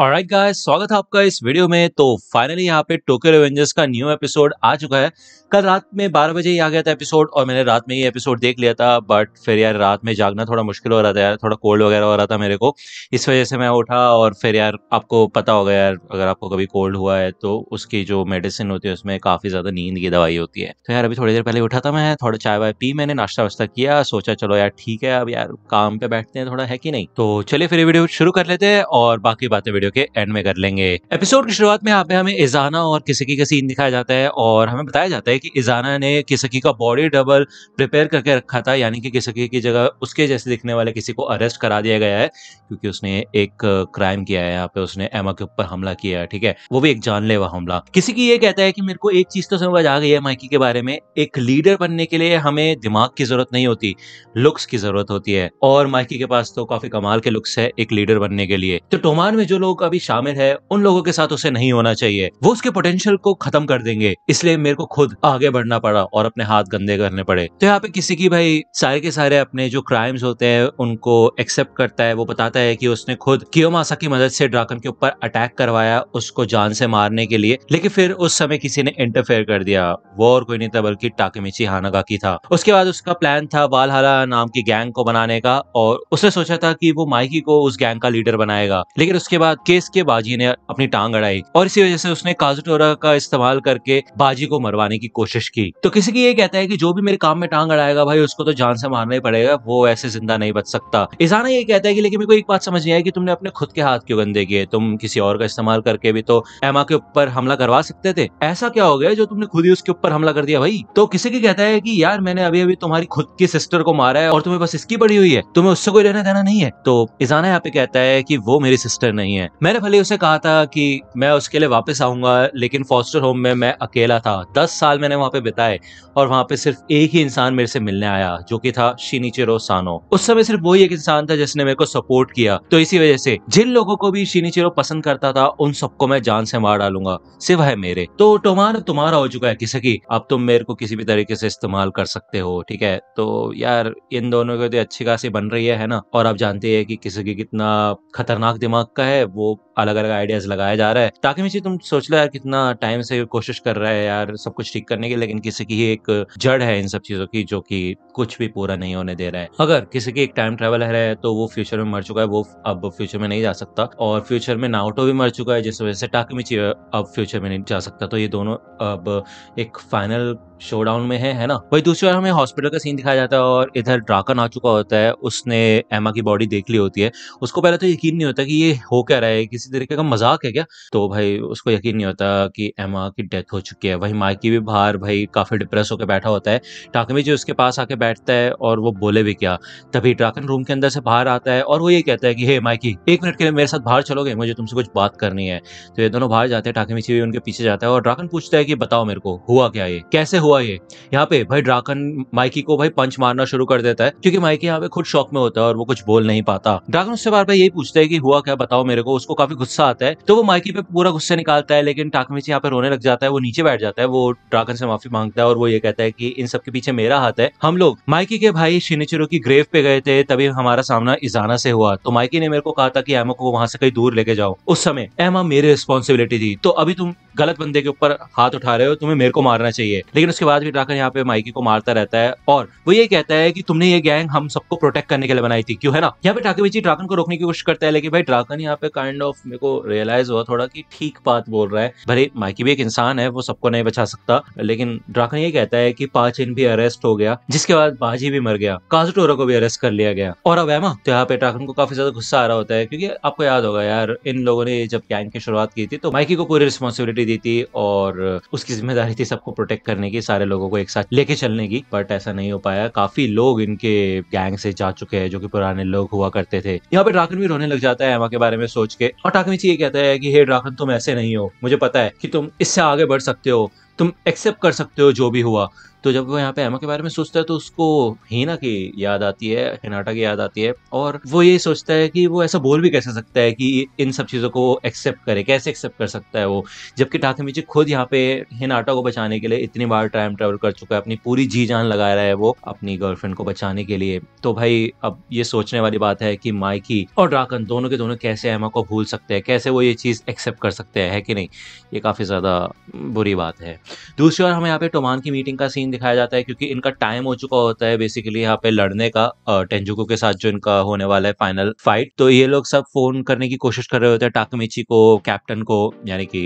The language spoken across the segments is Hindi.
और राइट गाइस स्वागत है आपका इस वीडियो में तो फाइनली यहाँ पे टोकियो रिवेंजर्स का न्यू एपिसोड आ चुका है कल रात में 12 बजे ही आ गया था एपिसोड और मैंने रात में ही एपिसोड देख लिया था बट फिर यार रात में जागना थोड़ा मुश्किल हो रहा था यार थोड़ा कोल्ड वगैरह हो रहा था मेरे को इस वजह से मैं उठा और फिर यार आपको पता होगा यार अगर आपको कभी कोल्ड हुआ है तो उसकी जो मेडिसिन होती है उसमें काफ़ी ज़्यादा नींद की दवाई होती है तो यार अभी थोड़ी देर पहले उठा था मैं थोड़ा चाय वाय पी मैंने नाश्ता वास्ता किया सोचा चलो यार ठीक है अब यार काम पे बैठते हैं थोड़ा है कि नहीं तो चलिए फिर वीडियो शुरू कर लेते हैं और बाकी बातें वीडियो वीडियो के एंड में कर लेंगे एपिसोड की शुरुआत में यहाँ पे हमें इजाना और किसकी का सीन दिखाया जाता है और हमें बताया जाता है कि इजाना ने किसकी का बॉडी डबल प्रिपेयर करके रखा था यानी कि किसकी की जगह उसके जैसे दिखने वाले किसी को अरेस्ट करा दिया गया है क्योंकि उसने एक क्राइम किया है यहाँ पे उसने एमा के ऊपर हमला किया है ठीक है वो भी एक जानलेवा हमला किसी की ये कहता है कि मेरे को एक चीज तो समझ आ गई है माइकी के बारे में एक लीडर बनने के लिए हमें दिमाग की जरूरत नहीं होती लुक्स की जरूरत होती है और माइकी के पास तो काफी कमाल के लुक्स है एक लीडर बनने के लिए तो टोमान में जो लोग का भी शामिल है उन लोगों के साथ उसे नहीं होना चाहिए वो उसके पोटेंशियल को खत्म कर देंगे इसलिए मेरे को खुद आगे बढ़ना पड़ा और अपने हाथ गंदे करने पड़े तो यहाँ पे किसी की भाई सारे के सारे अपने जो क्राइम्स होते हैं उनको एक्सेप्ट करता है वो बताता है कि उसने खुद कियोमासा की मदद से ड्राकन के ऊपर अटैक करवाया उसको जान से मारने के लिए लेकिन फिर उस समय किसी ने इंटरफेयर कर दिया वो और कोई नहीं था बल्कि टाकेमिची हानागा की था उसके बाद उसका प्लान था वालहाला नाम की गैंग को बनाने का और उसने सोचा था कि वो माइकी को उस गैंग का लीडर बनाएगा लेकिन उसके बाद केस के बाजी ने अपनी टांग अड़ाई और इसी वजह से उसने काजुटोरा का इस्तेमाल करके बाजी को मरवाने की कोशिश की तो किसी की ये कहता है कि जो भी मेरे काम में टांग अड़ाएगा भाई उसको तो जान से मारना ही पड़ेगा वो ऐसे जिंदा नहीं बच सकता इजाना ये कहता है कि लेकिन मेरे को एक बात समझ नहीं आई कि तुमने अपने खुद के हाथ क्यों गंदे किए तुम किसी और का इस्तेमाल करके भी तो एमा के ऊपर हमला करवा सकते थे ऐसा क्या हो गया जो तुमने खुद ही उसके ऊपर हमला कर दिया भाई तो किसी की कहता है की यार मैंने अभी अभी तुम्हारी खुद की सिस्टर को मारा है और तुम्हें बस इसकी पड़ी हुई है तुम्हें उससे कोई लेना देना नहीं है तो इजाना यहाँ पे कहता है की वो मेरी सिस्टर नहीं है मैंने भले उसे कहा था कि मैं उसके लिए वापस आऊंगा लेकिन फॉस्टर होम में मैं अकेला था दस साल मैंने वहाँ पे बिताए और वहाँ पे सिर्फ एक ही इंसान मेरे से मिलने आया जो कि था शिनीचिरो सानो उस समय सिर्फ वही एक इंसान था जिसने मेरे को सपोर्ट किया तो इसी वजह से जिन लोगों को भी शिनीचिरो पसंद करता था उन सबको मैं जान से मार डालूंगा सिवाय मेरे तो टोमान तुम्हारा हो चुका है किसी की अब तुम मेरे को किसी भी तरीके से इस्तेमाल कर सकते हो ठीक है तो यार इन दोनों की तो अच्छी खासी बन रही है ना और आप जानते हैं कि किसी की कितना खतरनाक दिमाग का है वो अलग अलग आइडियाज लगाया जा रहा है ताकि मुझे तुम सोच लो यार कितना टाइम से कोशिश कर रहा है यार सब कुछ ठीक करने की लेकिन किसी की एक जड़ है इन सब चीजों की जो की कुछ भी पूरा नहीं होने दे रहा है अगर किसी की एक टाइम ट्रेवल है तो वो फ्यूचर में मर चुका है वो अब फ्यूचर में नहीं जा सकता और फ्यूचर में नाउटो भी मर चुका है जिस वजह से टाकमिची अब फ्यूचर में नहीं जा सकता तो ये दोनों अब एक फाइनल शोडाउन में है है ना वही दूसरी बार हमें हॉस्पिटल का सीन दिखाया जाता है और इधर ड्राकन आ चुका होता है उसने एमा की बॉडी देख ली होती है उसको पहले तो यकीन नहीं होता कि ये हो क्या रहा है किसी किसी तरीके का मजाक है क्या तो भाई उसको यकीन नहीं होता कि एमा की डेथ हो चुकी है वही माइकी भी बाहर भाई काफ़ी डिप्रेस होकर बैठा होता है टाकमी जी उसके पास आके बैठता है और वो बोले भी क्या तभी ड्राकन रूम के अंदर से बाहर आता है और वो ये कहता है कि हे माइकी एक मिनट के लिए मेरे साथ बाहर चलोगे मुझे तुमसे कुछ बात करनी है तो ये दोनों बाहर जाते हैं जी भी उनके पीछे जाता है और ड्राकन पूछता है कि बताओ मेरे को हुआ क्या ये कैसे हुआ ये यहाँ पे भाई ड्राकन माइकी को भाई पंच मारना शुरू कर देता है क्योंकि माइकी यहाँ पे खुद शौक में होता है और वो कुछ बोल नहीं पाता ड्राकन उससे बार बार यही पूछता है कि हुआ क्या बताओ मेरे को उसको काफी गुस्सा आता है तो वो माइकी पे पूरा गुस्सा निकालता है लेकिन टाकमिच यहाँ पे रोने लग जाता है वो नीचे बैठ जाता है वो ड्रागन से माफी मांगता है और वो ये कहता है कि इन सबके पीछे मेरा हाथ है हम लोग माइकी के भाई शिनिचिरो की ग्रेव पे गए थे तभी हमारा सामना इजाना से हुआ तो माइकी ने मेरे को कहा था कि एमो को वहां से कहीं दूर लेके जाओ उस समय एमा मेरी रिस्पॉन्सिबिलिटी थी तो अभी तुम गलत बंदे के ऊपर हाथ उठा रहे हो तुम्हें मेरे को मारना चाहिए लेकिन उसके बाद भी ड्राकन यहाँ पे माइकी को मारता रहता है और वो ये कहता है कि तुमने ये गैंग हम सबको प्रोटेक्ट करने के लिए बनाई थी क्यों है ना यहाँ पे टाकेबीची ड्राकन को रोकने की कोशिश करता है लेकिन भाई ड्राकन यहाँ पे काइंड ऑफ मेरे को रियलाइज हुआ थोड़ा कि ठीक बात बोल रहा है भले माइकी भी एक इंसान है वो सबको नहीं बचा सकता लेकिन ड्राकन ये कहता है कि इन भी अरेस्ट हो गया जिसके बाद बाजी भी मर गया काजुटोरा को भी अरेस्ट कर लिया गया और अब एमा तो यहाँ पे ड्राकन को काफी ज्यादा गुस्सा आ रहा होता है क्योंकि आपको याद होगा यार इन लोगों ने जब गैंग की शुरुआत की थी तो माइकी को पूरी रिस्पॉन्सिबिलिटी दी थी और उसकी जिम्मेदारी थी सबको प्रोटेक्ट करने की सारे लोगों को एक साथ लेके चलने की बट ऐसा नहीं हो पाया काफी लोग इनके गैंग से जा चुके हैं जो कि पुराने लोग हुआ करते थे यहाँ पे ड्राकन भी रोने लग जाता है एमा के बारे में सोच के और ड्राकन ये कहता है कि हे ड्राकन तुम ऐसे नहीं हो मुझे पता है कि तुम इससे आगे बढ़ सकते हो तुम एक्सेप्ट कर सकते हो जो भी हुआ तो जब वो यहाँ पे एमा के बारे में सोचता है तो उसको हीना की याद आती है हिनाटा की याद आती है और वो ये सोचता है कि वो ऐसा बोल भी कैसे सकता है कि इन सब चीज़ों को एक्सेप्ट करे कैसे एक्सेप्ट कर सकता है वो जबकि टाकेमिची खुद यहाँ पे हिनाटा को बचाने के लिए इतनी बार टाइम ट्रेवल कर चुका है अपनी पूरी जी जान लगा रहा है वो अपनी गर्लफ्रेंड को बचाने के लिए तो भाई अब ये सोचने वाली बात है कि माइकी और ड्राकन दोनों के दोनों कैसे एमा को भूल सकते हैं कैसे वो ये चीज़ एक्सेप्ट कर सकते हैं है कि नहीं ये काफ़ी ज़्यादा बुरी बात है दूसरी ओर हमें यहाँ पे टोमान की मीटिंग का सीन दिखाया जाता है क्योंकि इनका टाइम हो चुका होता है बेसिकली यहाँ पे लड़ने का टेंजुको के साथ जो इनका होने वाला है फाइनल फाइट तो ये लोग सब फोन करने की कोशिश कर रहे होते हैं टाकमिची को कैप्टन को यानी कि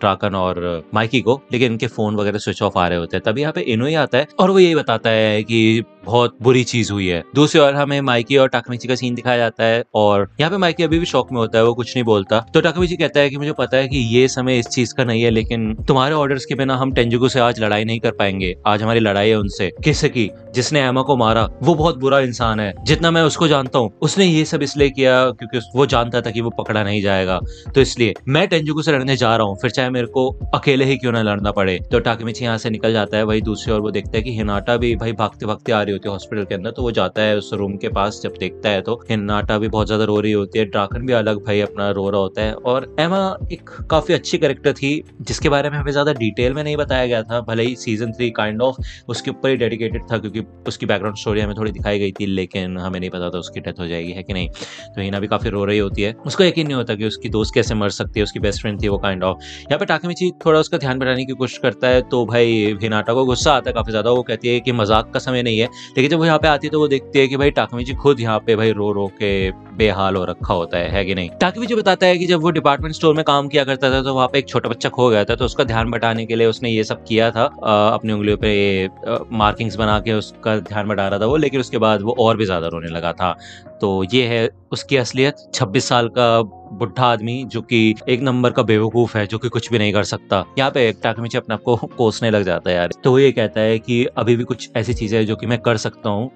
ड्राकन और माइकी को लेकिन इनके फोन वगैरह स्विच ऑफ आ रहे होते हैं तभी यहाँ पे इनो ही आता है और वो यही बताता है कि बहुत बुरी चीज हुई है दूसरी ओर हमें माइकी और टाकमिची का सीन दिखाया जाता है और यहाँ पे माइकी अभी भी शौक में होता है वो कुछ नहीं बोलता तो टाकमिची कहता है कि मुझे पता है कि ये समय इस चीज का नहीं है लेकिन तुम्हारे ऑर्डर के बिना हम टेंजुगू से आज लड़ाई नहीं कर पाएंगे आज हमारी लड़ाई है उनसे किससे की जिसने एमा को मारा वो बहुत बुरा इंसान है जितना मैं उसको जानता हूँ उसने ये सब इसलिए किया क्योंकि वो जानता था कि वो पकड़ा नहीं जाएगा तो इसलिए मैं टेंजुगू से लड़ने जा रहा हूँ फिर चाहे मेरे को अकेले ही क्यों ना लड़ना पड़े तो टाकमिची यहाँ से निकल जाता है वही दूसरी ओर वो देखता है कि हिनाटा भी भाई भागते भागते आ रही होती है हॉस्पिटल के अंदर तो वो जाता है उस रूम के पास जब देखता है तो हिन्नाटा भी बहुत ज्यादा रो रही होती है ड्राकन भी अलग भाई अपना रो रहा होता है और एमा एक काफी अच्छी करेक्टर थी जिसके बारे में हमें ज्यादा डिटेल में नहीं बताया गया था भले ही सीजन थ्री काइंड ऑफ उसके ऊपर ही डेडिकेटेड था क्योंकि उसकी बैकग्राउंड स्टोरी हमें थोड़ी दिखाई गई थी लेकिन हमें नहीं पता था उसकी डेथ हो जाएगी है कि नहीं तो हिना भी काफी रो रही होती है उसको यकीन नहीं होता कि उसकी दोस्त कैसे मर सकती है उसकी बेस्ट फ्रेंड थी वो काइंड ऑफ यहाँ पे टाकेमिची थोड़ा उसका ध्यान बढ़ाने की कोशिश करता है तो भाई हिनाटा को गुस्सा आता है काफी ज्यादा वो कहती है कि मजाक का समय नहीं है लेकिन जब वो यहाँ पे आती है तो वो देखती है कि भाई टाकमी जी खुद यहाँ पे भाई रो रो के बेहाल हो रखा होता है, है कि नहीं टाकमी जी बताता है कि जब वो डिपार्टमेंट स्टोर में काम किया करता था तो वहाँ पे एक छोटा बच्चा खो गया था तो उसका ध्यान बटाने के लिए उसने ये सब किया था अपनी उंगलियों पर मार्किंग्स बना के उसका ध्यान बटा रहा था वो लेकिन उसके बाद वो और भी ज्यादा रोने लगा था तो ये है उसकी असलियत 26 साल का बुढ़ा आदमी जो कि एक नंबर का बेवकूफ है जो कि कुछ भी नहीं कर सकता यहाँ पे टाक मीचे अपने आप को कोसने लग जाता है यार तो ये कहता है कि अभी भी कुछ ऐसी चीजें जो कि मैं कर सकता हूँ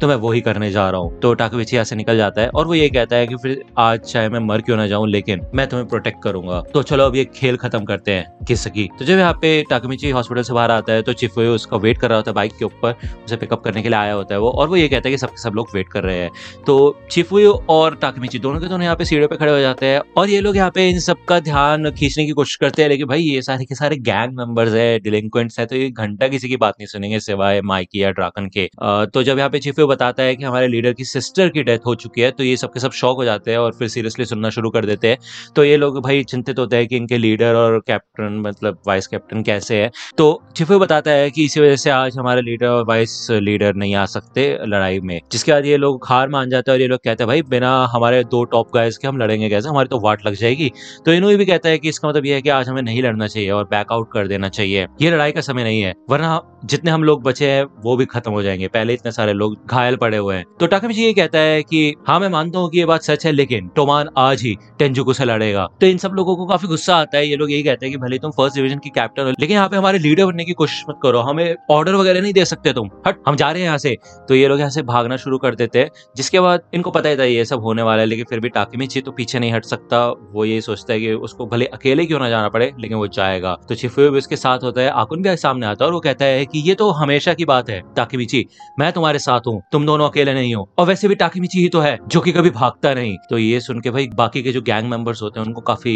तो मैं वो ही करने जा रहा हूँ तो टाकविची यहाँ से निकल जाता है और वो ये कहता है कि फिर आज चाहे मैं मर क्यों ना जाऊँ लेकिन मैं तुम्हें प्रोटेक्ट करूंगा तो चलो अब ये खेल खत्म करते हैं किस की तो जब यहाँ पे टाकमिची हॉस्पिटल से बाहर आता है तो चिफ उसका वेट कर रहा होता है बाइक के ऊपर उसे पिकअप करने के लिए आया होता है वो और वो ये कहता है कि सब सब लोग वेट कर रहे हैं तो चिफ और ताकमीची दोनों के दोनों यहाँ पे सीढ़ियों पे खड़े हो जाते हैं और ये लोग यहाँ पे इन सबका ध्यान खींचने की कोशिश करते हैं लेकिन भाई ये सारे के सारे गैंग मेंबर्स है डिलिंक्वेंट्स है तो ये घंटा किसी की बात नहीं सुनेंगे सिवाय माइकी या ड्राकन के आ, तो जब यहाँ पे चिफे बताता है कि हमारे लीडर की सिस्टर की डेथ हो चुकी है तो ये सबके सब शौक हो जाते हैं और फिर सीरियसली सुनना शुरू कर देते हैं तो ये लोग भाई चिंतित होते हैं कि इनके लीडर और कैप्टन मतलब वाइस कैप्टन कैसे है तो चिफे बताता है कि इसी वजह से आज हमारे लीडर और वाइस लीडर नहीं आ सकते लड़ाई में जिसके बाद ये लोग हार मान जाते हैं और ये लोग कहते हैं भाई देना हमारे दो टॉप गाइज के हम लड़ेंगे कैसे हमारी तो वाट लग जाएगी तो इनू भी कहता है कि इसका मतलब यह है कि आज हमें नहीं लड़ना चाहिए और बैकआउट कर देना चाहिए ये लड़ाई का समय नहीं है वरना जितने हम लोग बचे हैं वो भी खत्म हो जाएंगे पहले इतने सारे लोग घायल पड़े हुए हैं तो टाकम जी ये कहता है कि हाँ मैं मानता हूँ कि ये बात सच है लेकिन टोमान आज ही टेंजुकू से लड़ेगा तो इन सब लोगों को काफी गुस्सा आता है ये लोग यही कहते हैं कि भले तुम फर्स्ट डिवीजन की कैप्टन हो लेकिन यहाँ पे हमारे लीडर बनने की कोशिश मत करो हमें ऑर्डर वगैरह नहीं दे सकते तुम हट हम जा रहे हैं यहाँ से तो ये लोग यहाँ से भागना शुरू कर देते हैं जिसके बाद इनको पता ही था ये सब होने वाला है लेकिन फिर भी टाकिमिची तो पीछे नहीं हट सकता वो ये सोचता है कि उसको भले अकेले क्यों ना जाना पड़े लेकिन वो जाएगा तो छिफे भी उसके साथ होता है आकुन भी सामने आता है और वो कहता है कि ये तो हमेशा की बात है टाकिमिची मैं तुम्हारे साथ हूँ तुम दोनों अकेले नहीं हो और वैसे भी मिची ही तो है जो की कभी भागता नहीं तो ये सुन के भाई बाकी के जो गैंग मेंबर्स होते हैं उनको काफी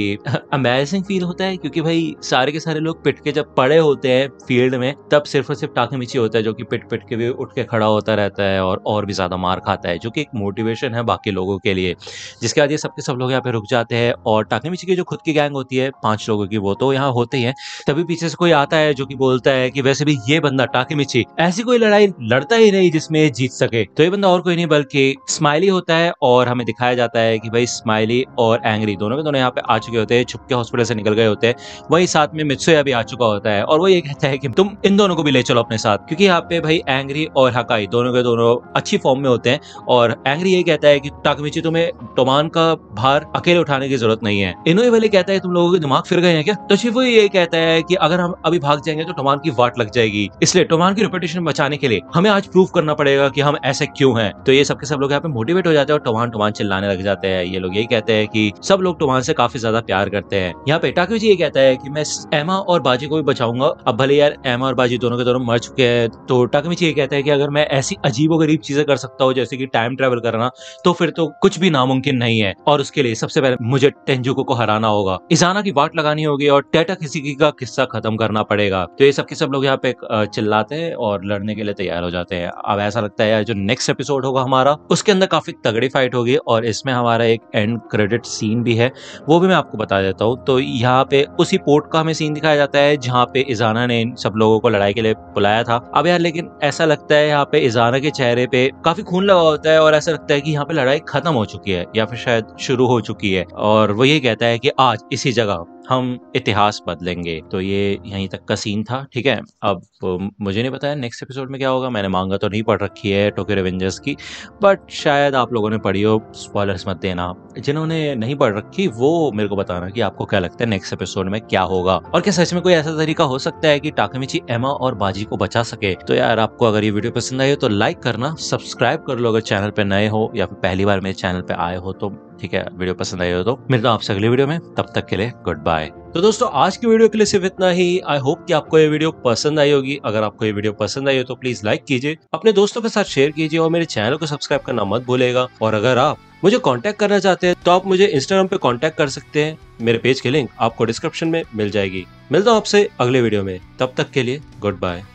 अमेजिंग फील होता है क्योंकि भाई सारे के सारे लोग पिट के जब पड़े होते हैं फील्ड में तब सिर्फ और सिर्फ मिची होता है जो कि पिट पिट के भी उठ के खड़ा होता रहता है और और भी ज्यादा मार खाता है जो कि एक मोटिवेशन है बाकी लोग लोगों के लिए जिसके बाद ये सबके सब लोग यहाँ पे रुक जाते हैं और टाकेमिची की जो खुद की गैंग होती है पांच लोगों की वो तो यहाँ होते ही है तभी पीछे से कोई आता है जो की बोलता है की वैसे भी ये बंदा टाकेमिची ऐसी कोई लड़ाई लड़ता ही नहीं जिसमें जीत सके तो ये बंदा और कोई नहीं बल्कि स्माइली होता है और हमें दिखाया जाता है कि भाई स्माइली और एंग्री दोनों के दोनों यहाँ पे आ चुके होते हैं छुपके हॉस्पिटल से निकल गए होते हैं वही साथ में मित्सुया भी आ चुका होता है और वो ये कहता है कि तुम इन दोनों को भी ले चलो अपने साथ क्योंकि यहाँ पे भाई एंग्री और हकाई दोनों के दोनों अच्छी फॉर्म में होते हैं और एंग्री ये कहता है कि ताकमिची तुम्हें टोमान का भार अकेले उठाने की जरूरत नहीं है इनोई वाले कहता है तुम लोगों के दिमाग फिर गए हैं क्या तो शिव ये कहता है कि अगर हम अभी भाग जाएंगे तो टोमान की वाट लग जाएगी इसलिए टोमान की रिपोर्टेशन बचाने के लिए हमें आज प्रूफ करना पड़ेगा की हम ऐसे क्यों है तो ये सबके सब लोग यहाँ पे मोटिवेट हो जाते हैं और टोमान टोमान चिल्लाने लग जाते हैं ये लोग यही कहते हैं की सब लोग टोमान से काफी ज्यादा प्यार करते हैं यहाँ पे टाकू जी ये कहता है की मैं एमा और बाजी को भी बचाऊंगा अब भले यार एमा और बाजी दोनों के दोनों मर चुके हैं तो टाकू ये कहता है की अगर मैं ऐसी अजीब गरीब चीजें कर सकता हूँ जैसे कि टाइम ट्रेवल करना तो फिर तो तो कुछ भी नामुमकिन नहीं है और उसके लिए सबसे पहले मुझे टेंजुको को हराना होगा इजाना की बाट लगानी होगी और टेटा किसी का किस्सा खत्म करना पड़ेगा तो ये सब के सब लोग यहाँ पे चिल्लाते हैं और लड़ने के लिए तैयार हो जाते हैं अब ऐसा लगता है जो नेक्स्ट एपिसोड होगा हमारा उसके अंदर काफी तगड़ी फाइट होगी और इसमें हमारा एक एंड क्रेडिट सीन भी है वो भी मैं आपको बता देता हूँ तो यहाँ पे उसी पोर्ट का हमें सीन दिखाया जाता है जहाँ पे इजाना ने सब लोगों को लड़ाई के लिए बुलाया था अब यार लेकिन ऐसा लगता है यहाँ पे इजाना के चेहरे पे काफी खून लगा होता है और ऐसा लगता है कि यहाँ पे लड़ाई ख़त्म हो चुकी है या फिर शायद शुरू हो चुकी है और वो ये कहता है कि आज इसी जगह हम इतिहास बदलेंगे तो ये यहीं तक का सीन था ठीक है अब मुझे नहीं पता है नेक्स्ट एपिसोड में क्या होगा मैंने मांगा तो नहीं पढ़ रखी है टोक्यो रेवेंजर्स की बट शायद आप लोगों ने पढ़ी हो स्पॉलर्स मत देना जिन्होंने नहीं पढ़ रखी वो मेरे को बताना कि आपको क्या लगता है नेक्स्ट एपिसोड में क्या होगा और क्या सच में कोई ऐसा तरीका हो सकता है कि टाकमिची एमा और बाजी को बचा सके तो यार आपको अगर ये वीडियो पसंद आई हो तो लाइक करना सब्सक्राइब कर लो अगर चैनल पर नए हो या फिर पहली बार मेरे चैनल पर आए हो तो ठीक है वीडियो पसंद आई हो तो मिलता हूँ आपसे अगले वीडियो में तब तक के लिए गुड बाय तो दोस्तों आज की वीडियो के लिए सिर्फ इतना ही आई होप कि आपको ये वीडियो पसंद आई होगी अगर आपको ये वीडियो पसंद आई हो तो प्लीज लाइक कीजिए अपने दोस्तों के साथ शेयर कीजिए और मेरे चैनल को सब्सक्राइब करना मत भूलेगा और अगर आप मुझे कॉन्टेक्ट करना चाहते हैं तो आप मुझे इंस्टाग्राम पे कॉन्टेक्ट कर सकते हैं मेरे पेज की लिंक आपको डिस्क्रिप्शन में मिल जाएगी मिलता हूँ आपसे अगले वीडियो में तब तक के लिए गुड बाय